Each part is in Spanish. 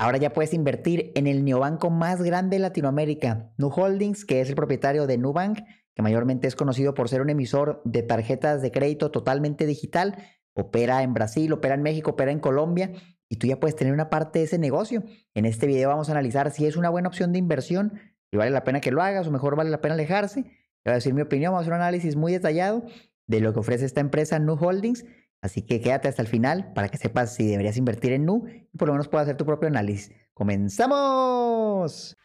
Ahora ya puedes invertir en el neobanco más grande de Latinoamérica, Nu Holdings, que es el propietario de Nubank, que mayormente es conocido por ser un emisor de tarjetas de crédito totalmente digital. Opera en Brasil, opera en México, opera en Colombia y tú ya puedes tener una parte de ese negocio. En este video vamos a analizar si es una buena opción de inversión, si vale la pena que lo hagas o mejor vale la pena alejarse. Te voy a decir mi opinión, vamos a hacer un análisis muy detallado de lo que ofrece esta empresa Nu Holdings Así que quédate hasta el final para que sepas si deberías invertir en Nu y por lo menos puedas hacer tu propio análisis. ¡Comenzamos!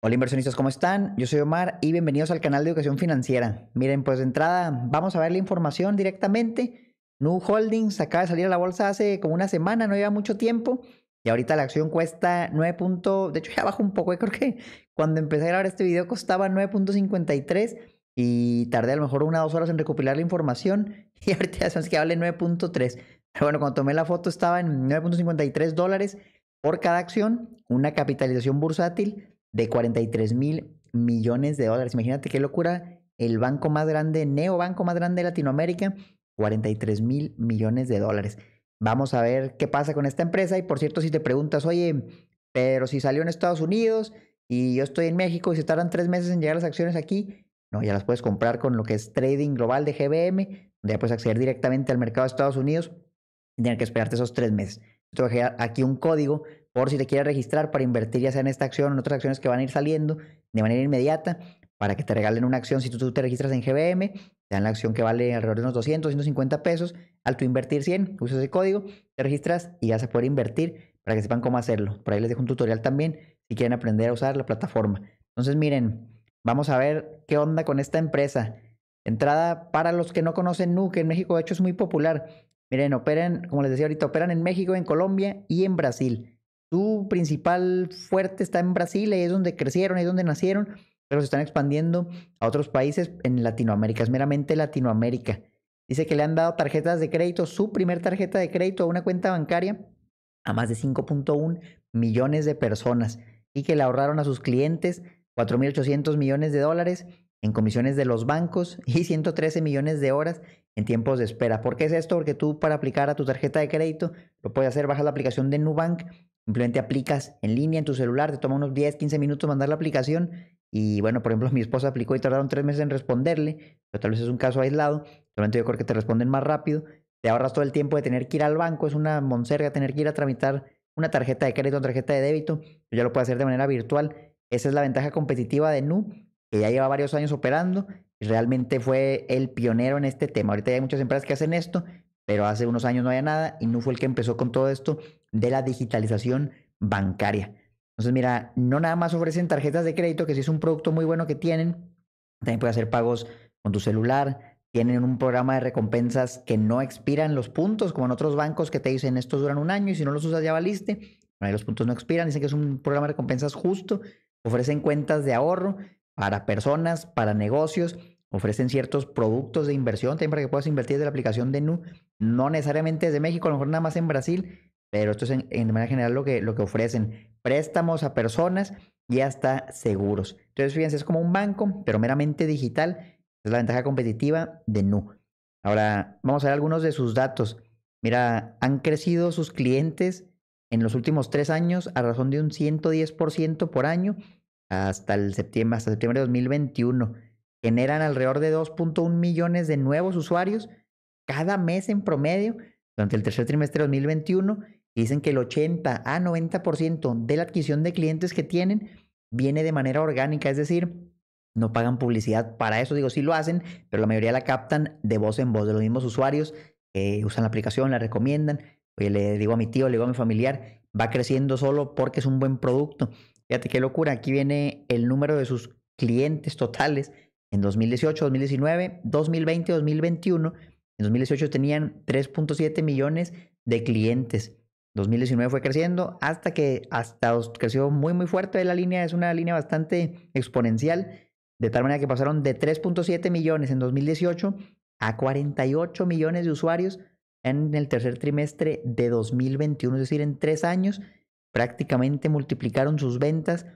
Hola inversionistas, ¿cómo están? Yo soy Omar y bienvenidos al canal de Educación Financiera. Miren, pues de entrada vamos a ver la información directamente Nu Holdings acaba de salir a la bolsa hace como una semana, no lleva mucho tiempo. Y ahorita la acción cuesta 9. Punto, de hecho, ya bajó un poco. Eh, creo que cuando empecé a grabar este video costaba 9.53 y tardé a lo mejor una o dos horas en recopilar la información. Y ahorita ya sabes que vale 9.3. Pero bueno, cuando tomé la foto estaba en 9.53 dólares por cada acción, una capitalización bursátil de 43 mil millones de dólares. Imagínate qué locura. El banco más grande, neobanco más grande de Latinoamérica, 43 mil millones de dólares. Vamos a ver qué pasa con esta empresa. Y por cierto, si te preguntas, oye, pero si salió en Estados Unidos y yo estoy en México y se tardan tres meses en llegar las acciones aquí, no, ya las puedes comprar con lo que es trading global de GBM, donde ya puedes acceder directamente al mercado de Estados Unidos y tener que esperarte esos tres meses. Te voy a dejar aquí un código por si te quieres registrar para invertir ya sea en esta acción o en otras acciones que van a ir saliendo de manera inmediata para que te regalen una acción. Si tú, te registras en GBM, te dan la acción que vale alrededor de unos 200, 150 pesos. Al tu invertir 100, usas ese código, te registras y ya se puede invertir para que sepan cómo hacerlo. Por ahí les dejo un tutorial también si quieren aprender a usar la plataforma. Entonces, miren, vamos a ver qué onda con esta empresa. Entrada para los que no conocen Nu, en México de hecho es muy popular. Miren, operan, como les decía ahorita, operan en México, en Colombia y en Brasil. Su principal fuerte está en Brasil, ahí es donde crecieron, ahí es donde nacieron pero se están expandiendo a otros países en Latinoamérica, es meramente Latinoamérica. Dice que le han dado tarjetas de crédito, su primer tarjeta de crédito a una cuenta bancaria a más de 5.1 millones de personas y que le ahorraron a sus clientes 4.800 millones de dólares en comisiones de los bancos y 113 millones de horas en tiempos de espera. ¿Por qué es esto? Porque tú para aplicar a tu tarjeta de crédito lo puedes hacer, bajas la aplicación de Nubank, simplemente aplicas en línea en tu celular, te toma unos 10, 15 minutos mandar la aplicación y bueno, por ejemplo, mi esposa aplicó y tardaron tres meses en responderle, pero tal vez es un caso aislado, solamente yo creo que te responden más rápido, te ahorras todo el tiempo de tener que ir al banco, es una monserga tener que ir a tramitar una tarjeta de crédito o tarjeta de débito, ya lo puedes hacer de manera virtual. Esa es la ventaja competitiva de Nu, que ya lleva varios años operando y realmente fue el pionero en este tema. Ahorita hay muchas empresas que hacen esto, pero hace unos años no había nada y Nu fue el que empezó con todo esto de la digitalización bancaria. Entonces, mira, no nada más ofrecen tarjetas de crédito, que sí es un producto muy bueno que tienen. También puedes hacer pagos con tu celular. Tienen un programa de recompensas que no expiran los puntos, como en otros bancos que te dicen estos duran un año y si no los usas ya valiste. ahí los puntos no expiran. Dicen que es un programa de recompensas justo. Ofrecen cuentas de ahorro para personas, para negocios. Ofrecen ciertos productos de inversión también para que puedas invertir desde la aplicación de NU. No necesariamente desde México, a lo mejor nada más en Brasil, pero esto es en, manera general lo que, lo que ofrecen préstamos a personas y hasta seguros. Entonces, fíjense, es como un banco, pero meramente digital. Es la ventaja competitiva de Nu. Ahora, vamos a ver algunos de sus datos. Mira, han crecido sus clientes en los últimos tres años a razón de un 110% por año hasta, el septiembre, hasta septiembre de 2021. Generan alrededor de 2.1 millones de nuevos usuarios cada mes en promedio durante el tercer trimestre de 2021 Dicen que el 80 a 90% de la adquisición de clientes que tienen viene de manera orgánica, es decir, no pagan publicidad para eso, digo, sí lo hacen, pero la mayoría la captan de voz en voz, de los mismos usuarios que usan la aplicación, la recomiendan, oye, le digo a mi tío, le digo a mi familiar, va creciendo solo porque es un buen producto. Fíjate qué locura, aquí viene el número de sus clientes totales en 2018, 2019, 2020, 2021. En 2018 tenían 3.7 millones de clientes. 2019 fue creciendo hasta que hasta creció muy muy fuerte la línea, es una línea bastante exponencial, de tal manera que pasaron de 3.7 millones en 2018 a 48 millones de usuarios en el tercer trimestre de 2021, es decir, en tres años prácticamente multiplicaron sus ventas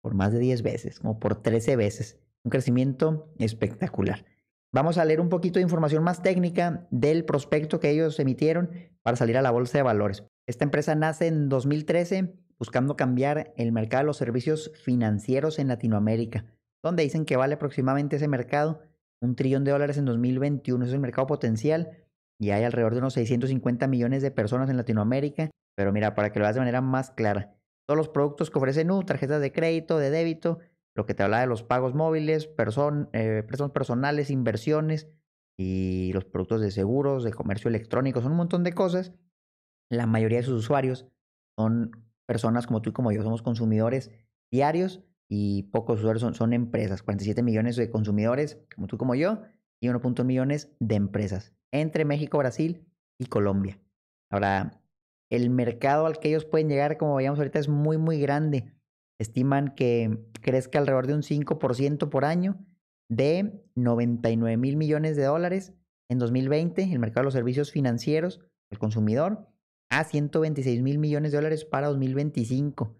por más de 10 veces, como por 13 veces, un crecimiento espectacular. Vamos a leer un poquito de información más técnica del prospecto que ellos emitieron para salir a la bolsa de valores. Esta empresa nace en 2013 buscando cambiar el mercado de los servicios financieros en Latinoamérica, donde dicen que vale aproximadamente ese mercado un trillón de dólares en 2021, es el mercado potencial y hay alrededor de unos 650 millones de personas en Latinoamérica, pero mira, para que lo veas de manera más clara, todos los productos que ofrecen U, tarjetas de crédito, de débito, lo que te hablaba de los pagos móviles, person, eh, personas personales, inversiones y los productos de seguros, de comercio electrónico, son un montón de cosas la mayoría de sus usuarios son personas como tú y como yo, somos consumidores diarios y pocos usuarios son, son empresas, 47 millones de consumidores como tú y como yo y 1.1 millones de empresas entre México, Brasil y Colombia. Ahora, el mercado al que ellos pueden llegar, como veíamos ahorita, es muy, muy grande. Estiman que crezca alrededor de un 5% por año de 99 mil millones de dólares en 2020, el mercado de los servicios financieros, el consumidor, a 126 mil millones de dólares para 2025.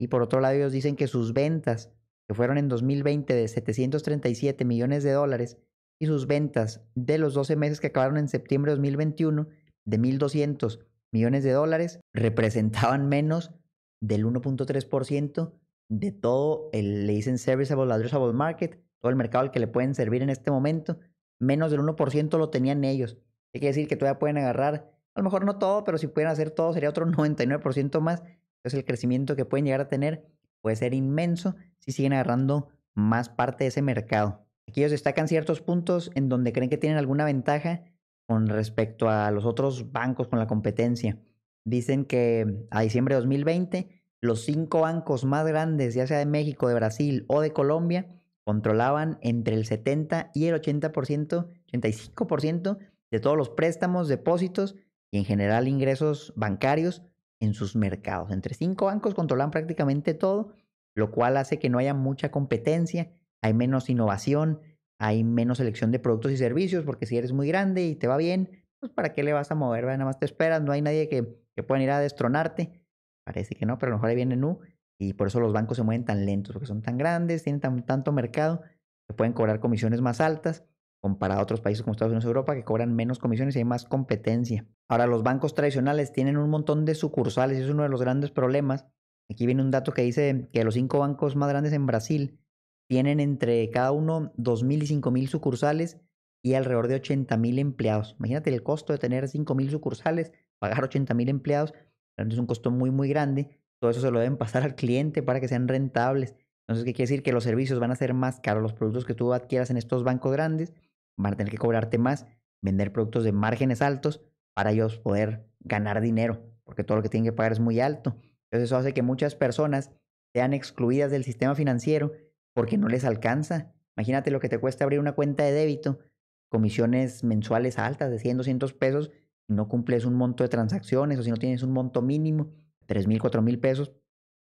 Y por otro lado, ellos dicen que sus ventas, que fueron en 2020 de 737 millones de dólares, y sus ventas de los 12 meses que acabaron en septiembre de 2021 de 1.200 millones de dólares representaban menos del 1.3% de todo el, le dicen serviceable, addressable market, todo el mercado al que le pueden servir en este momento, menos del 1% lo tenían ellos. Hay que decir que todavía pueden agarrar a lo mejor no todo, pero si pudieran hacer todo sería otro 99% más. Entonces el crecimiento que pueden llegar a tener puede ser inmenso si siguen agarrando más parte de ese mercado. Aquí ellos destacan ciertos puntos en donde creen que tienen alguna ventaja con respecto a los otros bancos con la competencia. Dicen que a diciembre de 2020 los cinco bancos más grandes, ya sea de México, de Brasil o de Colombia, controlaban entre el 70 y el 80%, 85% de todos los préstamos, depósitos y en general ingresos bancarios en sus mercados. Entre cinco bancos controlan prácticamente todo, lo cual hace que no haya mucha competencia, hay menos innovación, hay menos selección de productos y servicios, porque si eres muy grande y te va bien, pues ¿para qué le vas a mover? Nada más te esperas, no hay nadie que, que pueda ir a destronarte. Parece que no, pero a lo mejor ahí viene Nu y por eso los bancos se mueven tan lentos, porque son tan grandes, tienen tanto mercado, que pueden cobrar comisiones más altas comparado a otros países como Estados Unidos y Europa que cobran menos comisiones y hay más competencia. Ahora, los bancos tradicionales tienen un montón de sucursales y es uno de los grandes problemas. Aquí viene un dato que dice que los cinco bancos más grandes en Brasil tienen entre cada uno 2.000 y 5.000 sucursales y alrededor de 80.000 empleados. Imagínate el costo de tener 5.000 sucursales, pagar 80.000 empleados, es un costo muy, muy grande. Todo eso se lo deben pasar al cliente para que sean rentables. Entonces, ¿qué quiere decir? Que los servicios van a ser más caros, los productos que tú adquieras en estos bancos grandes van a tener que cobrarte más, vender productos de márgenes altos para ellos poder ganar dinero, porque todo lo que tienen que pagar es muy alto. Entonces eso hace que muchas personas sean excluidas del sistema financiero porque no les alcanza. Imagínate lo que te cuesta abrir una cuenta de débito, comisiones mensuales altas de 100, 200 pesos, si no cumples un monto de transacciones o si no tienes un monto mínimo, 3 mil, 4 mil pesos.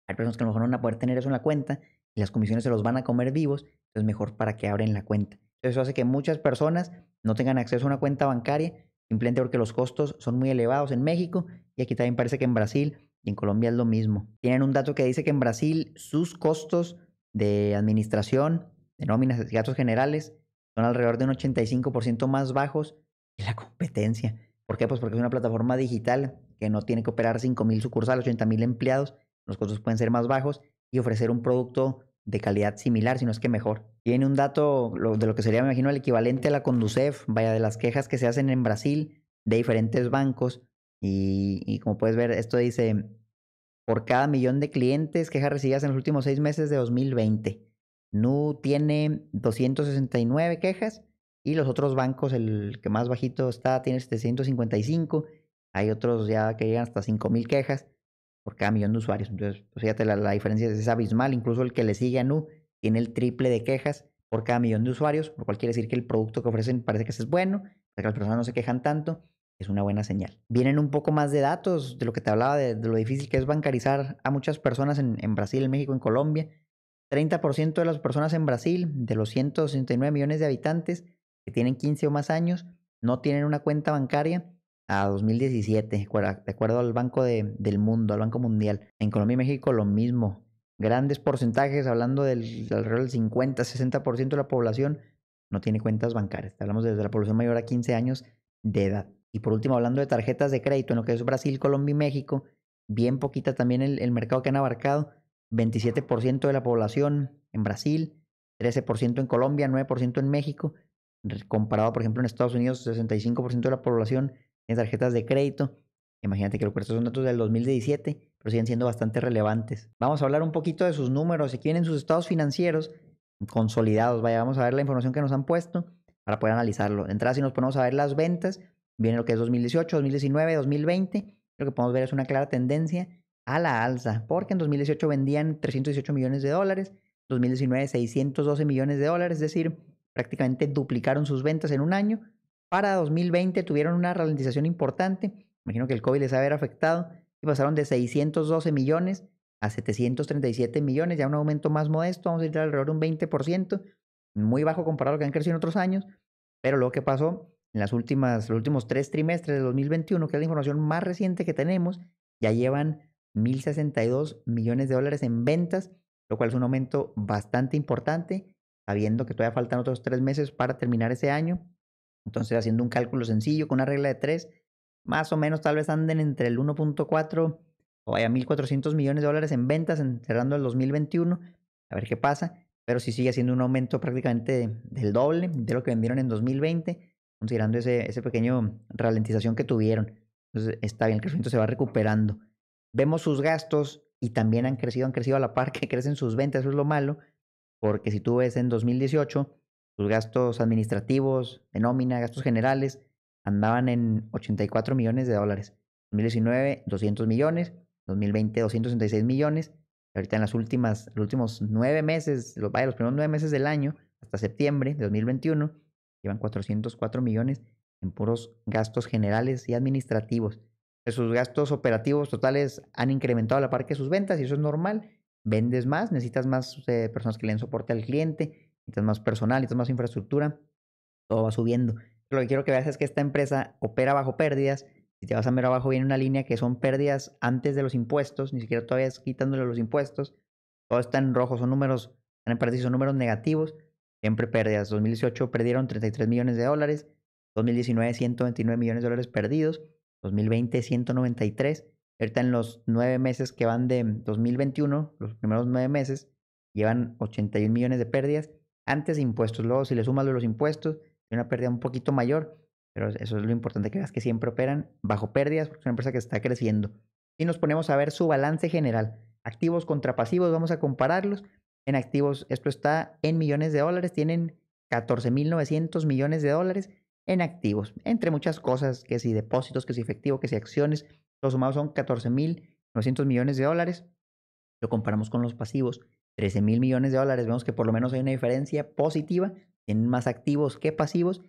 Hay personas que a lo mejor no van a poder tener eso en la cuenta y las comisiones se los van a comer vivos, entonces mejor para que abren la cuenta. Eso hace que muchas personas no tengan acceso a una cuenta bancaria simplemente porque los costos son muy elevados en México y aquí también parece que en Brasil y en Colombia es lo mismo. Tienen un dato que dice que en Brasil sus costos de administración, de nóminas, y gastos generales, son alrededor de un 85% más bajos que la competencia. ¿Por qué? Pues porque es una plataforma digital que no tiene que operar 5.000 sucursales, 80.000 empleados, los costos pueden ser más bajos y ofrecer un producto de calidad similar, sino es que mejor. Tiene un dato de lo que sería, me imagino, el equivalente a la Conducef, vaya, de las quejas que se hacen en Brasil de diferentes bancos. Y, y como puedes ver, esto dice, por cada millón de clientes quejas recibidas en los últimos seis meses de 2020. Nu tiene 269 quejas y los otros bancos, el que más bajito está, tiene 755. Hay otros ya que llegan hasta 5.000 quejas por cada millón de usuarios. Entonces, pues, fíjate, la, diferencia es abismal. Incluso el que le sigue a Nu tiene el triple de quejas por cada millón de usuarios, lo cual quiere decir que el producto que ofrecen parece que es bueno, que las personas no se quejan tanto, es una buena señal. Vienen un poco más de datos de lo que te hablaba, de, lo difícil que es bancarizar a muchas personas en, en Brasil, en México, en Colombia. 30% de las personas en Brasil, de los 169 millones de habitantes que tienen 15 o más años, no tienen una cuenta bancaria a 2017, de acuerdo al Banco del Mundo, al Banco Mundial. En Colombia y México lo mismo. Grandes porcentajes, hablando del alrededor del 50, 60% de la población no tiene cuentas bancarias. Hablamos desde la población mayor a 15 años de edad. Y por último, hablando de tarjetas de crédito, en lo que es Brasil, Colombia y México, bien poquita también el, el mercado que han abarcado. 27% de la población en Brasil, 13% en Colombia, 9% en México. Comparado, por ejemplo, en Estados Unidos, 65% de la población, en tarjetas de crédito. Imagínate que los estos son datos del 2017, pero siguen siendo bastante relevantes. Vamos a hablar un poquito de sus números. Aquí vienen sus estados financieros consolidados. Vaya, vamos a ver la información que nos han puesto para poder analizarlo. De entrada, si nos ponemos a ver las ventas, viene lo que es 2018, 2019, 2020. Lo que podemos ver es una clara tendencia a la alza, porque en 2018 vendían 318 millones de dólares, 2019 612 millones de dólares, es decir, prácticamente duplicaron sus ventas en un año para 2020 tuvieron una ralentización importante. Imagino que el COVID les ha haber afectado y pasaron de 612 millones a 737 millones, ya un aumento más modesto, vamos a ir alrededor de un 20%, muy bajo comparado a lo que han crecido en otros años, pero lo que pasó en las últimas, los últimos tres trimestres de 2021, que es la información más reciente que tenemos, ya llevan 1.062 millones de dólares en ventas, lo cual es un aumento bastante importante, sabiendo que todavía faltan otros tres meses para terminar ese año entonces, haciendo un cálculo sencillo con una regla de 3, más o menos tal vez anden entre el 1.4 o vaya 1.400 millones de dólares en ventas cerrando el 2021. A ver qué pasa. Pero sí sigue siendo un aumento prácticamente del doble de lo que vendieron en 2020, considerando ese, ese pequeño ralentización que tuvieron. Entonces está bien, el crecimiento se va recuperando. Vemos sus gastos y también han crecido, han crecido a la par que crecen sus ventas, eso es lo malo, porque si tú ves en 2018 sus gastos administrativos, de nómina, gastos generales, andaban en 84 millones de dólares. 2019, 200 millones. 2020, 266 millones. Ahorita en las últimas, los últimos nueve meses, los, los primeros nueve meses del año, hasta septiembre de 2021, llevan 404 millones en puros gastos generales y administrativos. Sus gastos operativos totales han incrementado a la par que sus ventas y eso es normal. Vendes más, necesitas más eh, personas que le den soporte al cliente, necesitas más personal, necesitas más infraestructura, todo va subiendo. Lo que quiero que veas es que esta empresa opera bajo pérdidas. Si te vas a ver abajo viene una línea que son pérdidas antes de los impuestos, ni siquiera todavía es quitándole los impuestos. Todo está en rojo, son números, en son números negativos, siempre pérdidas. 2018 perdieron 33 millones de dólares, 2019 129 millones de dólares perdidos, 2020 193. Ahorita en los nueve meses que van de 2021, los primeros nueve meses, llevan 81 millones de pérdidas antes impuestos. Luego, si le sumas los impuestos, tiene una pérdida un poquito mayor, pero eso es lo importante que veas que siempre operan bajo pérdidas porque es una empresa que está creciendo. Y nos ponemos a ver su balance general. Activos contra pasivos, vamos a compararlos. En activos, esto está en millones de dólares, tienen 14.900 millones de dólares en activos, entre muchas cosas, que si depósitos, que si efectivo, que si acciones, los sumados son 14.900 millones de dólares. Lo comparamos con los pasivos, 13 mil millones de dólares, vemos que por lo menos hay una diferencia positiva, tienen más activos que pasivos,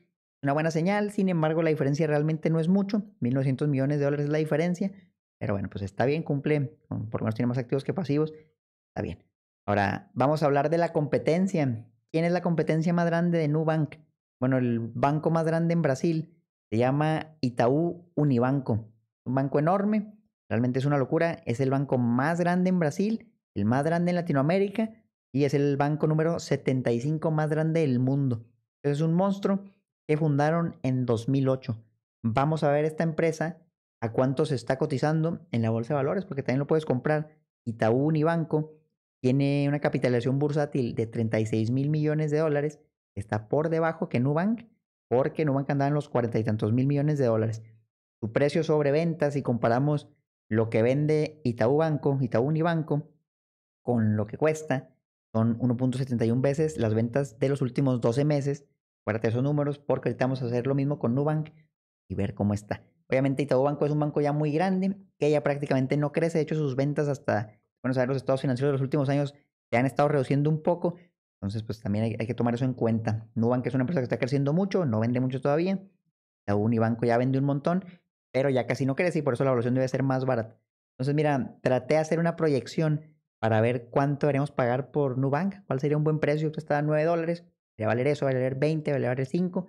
una buena señal, sin embargo la diferencia realmente no es mucho, 1.900 millones de dólares es la diferencia, pero bueno, pues está bien, cumple, por lo menos tiene más activos que pasivos, está bien. Ahora, vamos a hablar de la competencia. ¿Quién es la competencia más grande de Nubank? Bueno, el banco más grande en Brasil se llama Itaú Unibanco, un banco enorme, realmente es una locura, es el banco más grande en Brasil el más grande en Latinoamérica y es el banco número 75 más grande del mundo. Es un monstruo que fundaron en 2008. Vamos a ver esta empresa a cuánto se está cotizando en la bolsa de valores, porque también lo puedes comprar. Itaú Unibanco tiene una capitalización bursátil de 36 mil millones de dólares. Está por debajo que Nubank, porque Nubank andaba en los cuarenta y tantos mil millones de dólares. Su precio sobre ventas, si comparamos lo que vende Itaú Banco, Itaú Unibanco, con lo que cuesta, son 1.71 veces las ventas de los últimos 12 meses. Acuérdate esos números porque ahorita a hacer lo mismo con Nubank y ver cómo está. Obviamente Itaú Banco es un banco ya muy grande que ya prácticamente no crece. De hecho, sus ventas hasta, bueno, saber los estados financieros de los últimos años se han estado reduciendo un poco. Entonces, pues también hay, que tomar eso en cuenta. Nubank es una empresa que está creciendo mucho, no vende mucho todavía. Itaú Unibanco ya vende un montón, pero ya casi no crece y por eso la evaluación debe ser más barata. Entonces, mira, traté de hacer una proyección para ver cuánto deberíamos pagar por Nubank, cuál sería un buen precio. Esto está a 9 dólares, a valer eso, va a valer 20, a valer 5.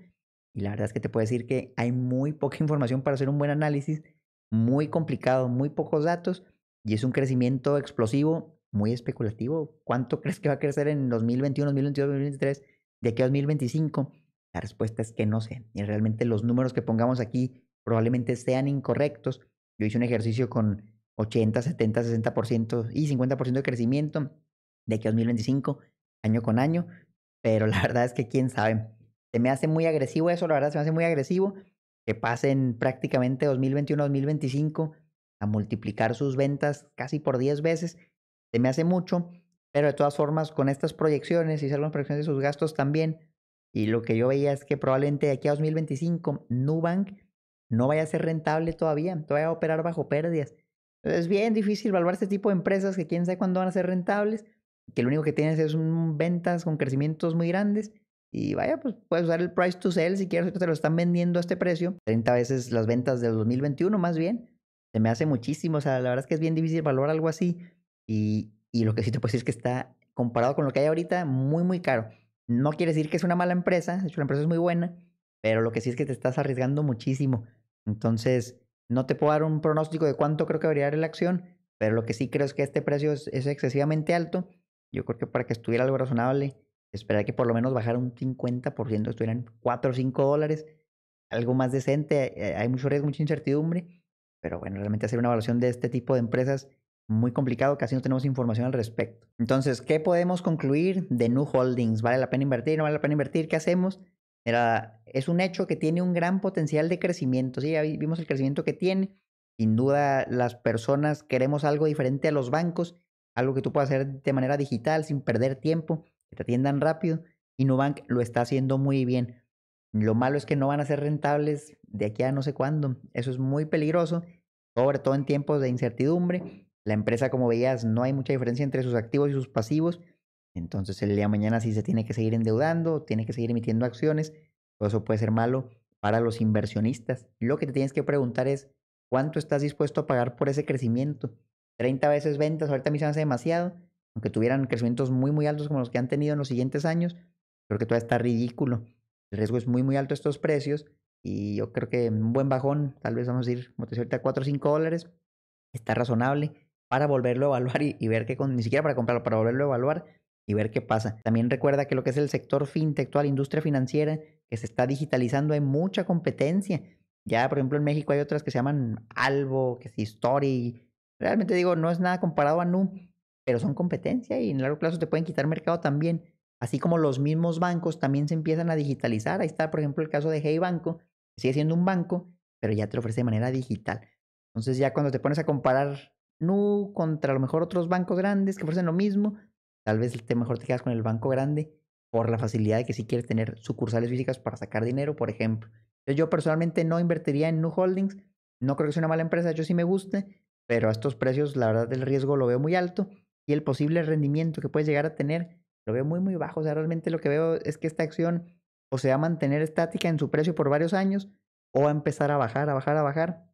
Y la verdad es que te puedo decir que hay muy poca información para hacer un buen análisis, muy complicado, muy pocos datos y es un crecimiento explosivo, muy especulativo. ¿Cuánto crees que va a crecer en 2021, 2022, 2023, de aquí a 2025? La respuesta es que no sé. Y realmente los números que pongamos aquí probablemente sean incorrectos. Yo hice un ejercicio con 80, 70, 60% y 50% de crecimiento de aquí a 2025, año con año. Pero la verdad es que quién sabe. Se me hace muy agresivo eso, la verdad se me hace muy agresivo que pasen prácticamente 2021-2025 a multiplicar sus ventas casi por 10 veces. Se me hace mucho, pero de todas formas, con estas proyecciones, y hacer las proyecciones de sus gastos también. Y lo que yo veía es que probablemente de aquí a 2025, Nubank no vaya a ser rentable todavía, todavía va a operar bajo pérdidas. Es bien difícil valorar este tipo de empresas que quién sabe cuándo van a ser rentables, que lo único que tienes es un ventas con crecimientos muy grandes. Y vaya, pues puedes usar el price to sell si quieres, te lo están vendiendo a este precio. 30 veces las ventas del 2021 más bien. Se me hace muchísimo, o sea, la verdad es que es bien difícil valorar algo así. Y, y lo que sí te puedo decir es que está, comparado con lo que hay ahorita, muy, muy caro. No quiere decir que es una mala empresa, de hecho la empresa es muy buena, pero lo que sí es que te estás arriesgando muchísimo. Entonces, no te puedo dar un pronóstico de cuánto creo que variar la acción, pero lo que sí creo es que este precio es, excesivamente alto. Yo creo que para que estuviera algo razonable, esperar que por lo menos bajara un 50%, estuvieran 4 o 5 dólares, algo más decente. Eh, hay mucho riesgo, mucha incertidumbre, pero bueno, realmente hacer una evaluación de este tipo de empresas muy complicado, casi no tenemos información al respecto. Entonces, ¿qué podemos concluir de New Holdings? ¿Vale la pena invertir? ¿No vale la pena invertir? ¿Qué hacemos? es un hecho que tiene un gran potencial de crecimiento, ¿sí? Ya vimos el crecimiento que tiene. Sin duda, las personas queremos algo diferente a los bancos, algo que tú puedas hacer de manera digital, sin perder tiempo, que te atiendan rápido. Y Nubank lo está haciendo muy bien. Lo malo es que no van a ser rentables de aquí a no sé cuándo. Eso es muy peligroso, sobre todo en tiempos de incertidumbre. La empresa, como veías, no hay mucha diferencia entre sus activos y sus pasivos. Entonces el día de mañana sí se tiene que seguir endeudando, tiene que seguir emitiendo acciones, todo eso puede ser malo para los inversionistas. Lo que te tienes que preguntar es, ¿cuánto estás dispuesto a pagar por ese crecimiento? 30 veces ventas, ahorita a mí se me hace demasiado, aunque tuvieran crecimientos muy, muy altos como los que han tenido en los siguientes años, creo que todavía está ridículo. El riesgo es muy, muy alto estos precios y yo creo que un buen bajón, tal vez vamos a ir, como te ahorita, 4 o 5 dólares, está razonable para volverlo a evaluar y, ver que ni siquiera para comprarlo, para volverlo a evaluar y ver qué pasa. También recuerda que lo que es el sector fintech, toda la industria financiera que se está digitalizando, hay mucha competencia. Ya, por ejemplo, en México hay otras que se llaman Albo, que es Story. Realmente digo, no es nada comparado a Nu, pero son competencia y en largo plazo te pueden quitar mercado también. Así como los mismos bancos también se empiezan a digitalizar. Ahí está, por ejemplo, el caso de Hey Banco, que sigue siendo un banco, pero ya te lo ofrece de manera digital. Entonces, ya cuando te pones a comparar Nu contra a lo mejor otros bancos grandes que ofrecen lo mismo, Tal vez te mejor te quedas con el banco grande por la facilidad de que si quieres tener sucursales físicas para sacar dinero, por ejemplo. yo personalmente no invertiría en New Holdings. No creo que sea una mala empresa, yo sí me guste, pero a estos precios la verdad el riesgo lo veo muy alto y el posible rendimiento que puedes llegar a tener lo veo muy muy bajo. O sea, realmente lo que veo es que esta acción o se va a mantener estática en su precio por varios años o a empezar a bajar, a bajar, a bajar.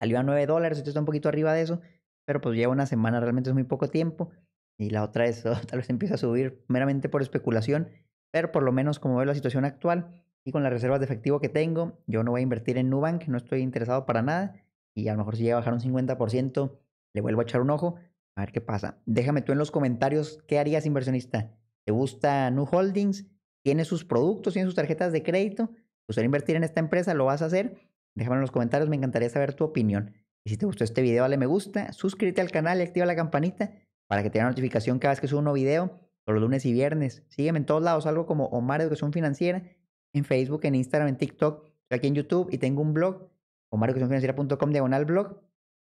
Salió a 9 dólares, esto está un poquito arriba de eso, pero pues lleva una semana, realmente es muy poco tiempo y la otra es, ah, tal vez empieza a subir meramente por especulación, pero por lo menos como veo la situación actual y con las reservas de efectivo que tengo, yo no voy a invertir en Nubank, no estoy interesado para nada y a lo mejor si llega a bajar un 50%, le vuelvo a echar un ojo, a ver qué pasa. Déjame tú en los comentarios qué harías inversionista. ¿Te gusta Nu Holdings? ¿Tiene sus productos? ¿Tiene sus tarjetas de crédito? a invertir en esta empresa? ¿Lo vas a hacer? Déjame en los comentarios, me encantaría saber tu opinión. Y si te gustó este video, dale me gusta, suscríbete al canal y activa la campanita para que te tenga notificación cada vez que subo un nuevo video, todos los lunes y viernes. Sígueme en todos lados, algo como Omar Educación Financiera, en Facebook, en Instagram, en TikTok, aquí en YouTube y tengo un blog, omareducacionfinanciera.com, diagonal blog.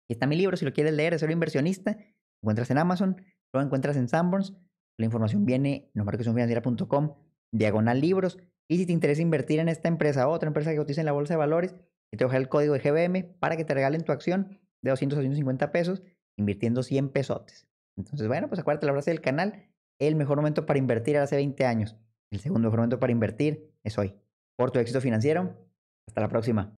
Y está mi libro, si lo quieres leer, es ser inversionista, lo encuentras en Amazon, lo encuentras en Sanborns. La información viene en omareducacionfinanciera.com, diagonal libros. Y si te interesa invertir en esta empresa o otra empresa que cotiza en la bolsa de valores, te voy a dejar el código de GBM para que te regalen tu acción de 200 a 250 pesos, invirtiendo 100 pesotes. Entonces, bueno, pues acuérdate la frase del canal. El mejor momento para invertir era hace 20 años. El segundo mejor momento para invertir es hoy. Por tu éxito financiero. Hasta la próxima.